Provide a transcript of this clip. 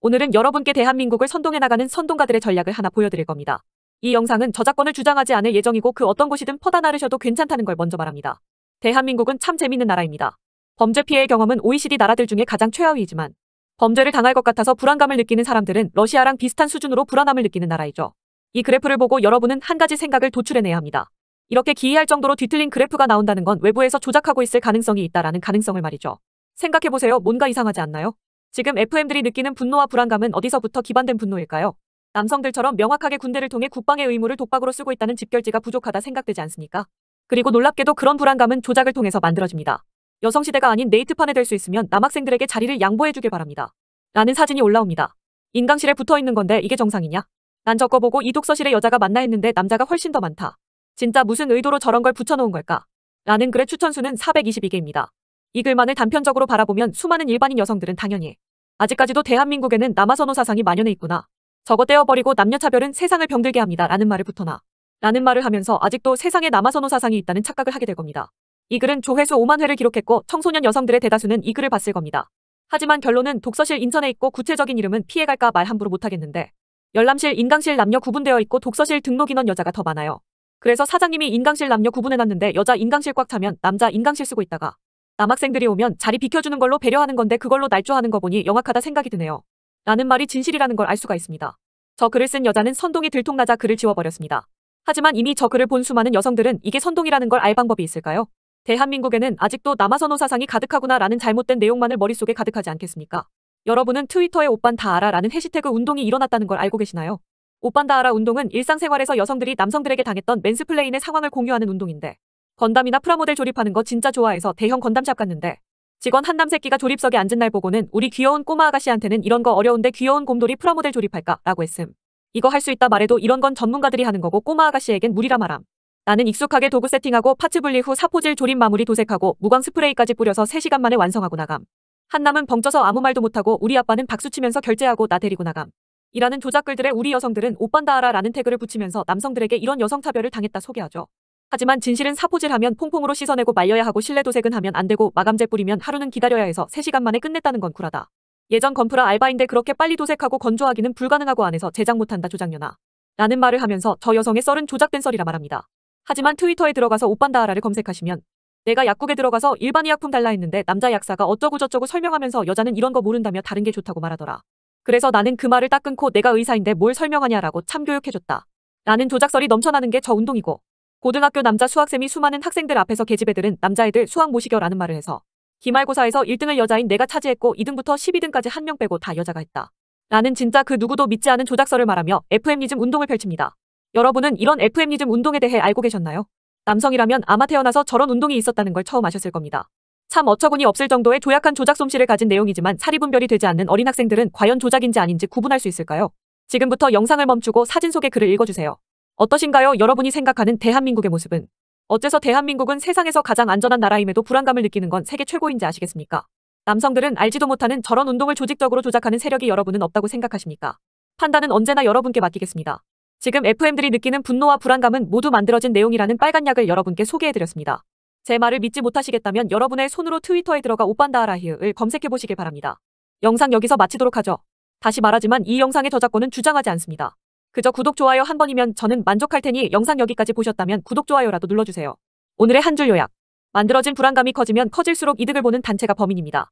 오늘은 여러분께 대한민국을 선동해 나가는 선동가들의 전략을 하나 보여드릴 겁니다. 이 영상은 저작권을 주장하지 않을 예정이고 그 어떤 곳이든 퍼다 나르셔도 괜찮다는 걸 먼저 말합니다. 대한민국은 참 재밌는 나라입니다. 범죄 피해의 경험은 OECD 나라들 중에 가장 최하위이지만 범죄를 당할 것 같아서 불안감을 느끼는 사람들은 러시아랑 비슷한 수준으로 불안함을 느끼는 나라이죠. 이 그래프를 보고 여러분은 한 가지 생각을 도출해내야 합니다. 이렇게 기이할 정도로 뒤틀린 그래프가 나온다는 건 외부에서 조작하고 있을 가능성이 있다라는 가능성을 말이죠. 생각해보세요. 뭔가 이상하지 않나요? 지금 FM들이 느끼는 분노와 불안감은 어디서부터 기반된 분노일까요? 남성들처럼 명확하게 군대를 통해 국방의 의무를 독박으로 쓰고 있다는 집결지가 부족하다 생각되지 않습니까? 그리고 놀랍게도 그런 불안감은 조작을 통해서 만들어집니다. 여성시대가 아닌 네이트판에 될 수 있으면 남학생들에게 자리를 양보해주길 바랍니다. 라는 사진이 올라옵니다. 인강실에 붙어있는 건데 이게 정상이냐? 난적거 보고 이 독서실에 여자가 만나 했는데 남자가 훨씬 더 많다. 진짜 무슨 의도로 저런 걸 붙여놓은 걸까? 라는 글의 추천수는 422개입니다. 이 글만을 단편적으로 바라보면 수많은 일반인 여성들은 당연히 아직까지도 대한민국에는 남아선호 사상이 만연해 있구나. 저거 떼어버리고 남녀차별은 세상을 병들게 합니다. 라는 말을 붙어나. 라는 말을 하면서 아직도 세상에 남아선호 사상이 있다는 착각을 하게 될 겁니다. 이 글은 조회수 5만 회를 기록했고 청소년 여성들의 대다수는 이 글을 봤을 겁니다. 하지만 결론은 독서실 인천에 있고 구체적인 이름은 피해갈까 말 함부로 못하겠는데 열람실 인강실 남녀 구분되어 있고 독서실 등록 인원 여자가 더 많아요. 그래서 사장님이 인강실 남녀 구분해놨는데 여자 인강실 꽉 차면 남자 인강실 쓰고 있다가 남학생들이 오면 자리 비켜주는 걸로 배려하는 건데 그걸로 날조하는 거 보니 영악하다 생각이 드네요. 라는 말이 진실이라는 걸 알 수가 있습니다. 저 글을 쓴 여자는 선동이 들통나자 글을 지워버렸습니다. 하지만 이미 저 글을 본 수많은 여성들은 이게 선동이라는 걸 알 방법이 있을까요? 대한민국에는 아직도 남아선호 사상이 가득하구나 라는 잘못된 내용만을 머릿속에 가득하지 않겠습니까? 여러분은 트위터에 오빤 다 알아 라는 해시태그 운동이 일어났다는 걸 알고 계시나요? 오빤 다 알아 운동은 일상생활에서 여성들이 남성들에게 당했던 맨스플레인의 상황을 공유하는 운동인데 건담이나 프라모델 조립하는 거 진짜 좋아해서 대형 건담샵 갔는데 직원 한남 새끼가 조립석에 앉은 날 보고는 우리 귀여운 꼬마 아가씨한테는 이런 거 어려운데 귀여운 곰돌이 프라모델 조립할까? 라고 했음. 이거 할 수 있다 말해도 이런 건 전문가들이 하는 거고 꼬마 아가씨에겐 무리라 말함. 나는 익숙하게 도구 세팅하고 파츠 분리 후 사포질 조립 마무리 도색하고 무광 스프레이까지 뿌려서 3시간 만에 완성하고 나감. 한남은 벙쪄서 아무 말도 못하고 우리 아빠는 박수치면서 결제하고 나 데리고 나감. 이라는 조작글들에 우리 여성들은 오빤다 하라라는 태그를 붙이면서 남성들에게 이런 여성 차별을 당했다 소개하죠. 하지만 진실은 사포질하면 퐁퐁으로 씻어내고 말려야 하고 실내도색은 하면 안 되고 마감제 뿌리면 하루는 기다려야 해서 3시간 만에 끝냈다는 건 쿨하다. 예전 건프라 알바인데 그렇게 빨리 도색하고 건조하기는 불가능하고 안에서 제작 못한다 조작녀나. 라는 말을 하면서 저 여성의 썰은 조작된 썰이라 말합니다. 하지만 트위터에 들어가서 오빤다하라를 검색하시면 내가 약국에 들어가서 일반 의약품 달라 했는데 남자 약사가 어쩌고저쩌고 설명하면서 여자는 이런 거 모른다며 다른 게 좋다고 말하더라. 그래서 나는 그 말을 딱 끊고 내가 의사인데 뭘 설명하냐라고 참교육해줬다. 라는 조작설이 넘쳐나는 게 저 운동이고 고등학교 남자 수학쌤이 수많은 학생들 앞에서 계집애들은 남자애들 수학 모시겨라는 말을 해서 기말고사에서 1등을 여자인 내가 차지했고 2등부터 12등까지 한 명 빼고 다 여자가 했다. 라는 진짜 그 누구도 믿지 않은 조작설을 말하며 FM리즘 운동을 펼칩니다. 여러분은 이런 FM리즘 운동에 대해 알고 계셨나요? 남성이라면 아마 태어나서 저런 운동이 있었다는 걸 처음 아셨을 겁니다. 참 어처구니 없을 정도의 조약한 조작 솜씨를 가진 내용이지만 사리 분별이 되지 않는 어린 학생들은 과연 조작인지 아닌지 구분할 수 있을까요? 지금부터 영상을 멈추고 사진 속의 글을 읽어주세요. 어떠신가요? 여러분이 생각하는 대한민국의 모습은 어째서 대한민국은 세상에서 가장 안전한 나라임에도 불안감을 느끼는 건 세계 최고인지 아시겠습니까? 남성들은 알지도 못하는 저런 운동을 조직적으로 조작하는 세력이 여러분은 없다고 생각하십니까? 판단은 언제나 여러분께 맡기겠습니다. 지금 FM들이 느끼는 분노와 불안감은 모두 만들어진 내용이라는 빨간 약을 여러분께 소개해드렸습니다. 제 말을 믿지 못하시겠다면 여러분의 손으로 트위터에 들어가 오빤다하라히을 검색해보시길 바랍니다. 영상 여기서 마치도록 하죠. 다시 말하지만 이 영상의 저작권은 주장하지 않습니다. 그저 구독, 좋아요 한 번이면 저는 만족할 테니 영상 여기까지 보셨다면 구독, 좋아요라도 눌러주세요. 오늘의 한 줄 요약. 만들어진 불안감이 커지면 커질수록 이득을 보는 단체가 범인입니다.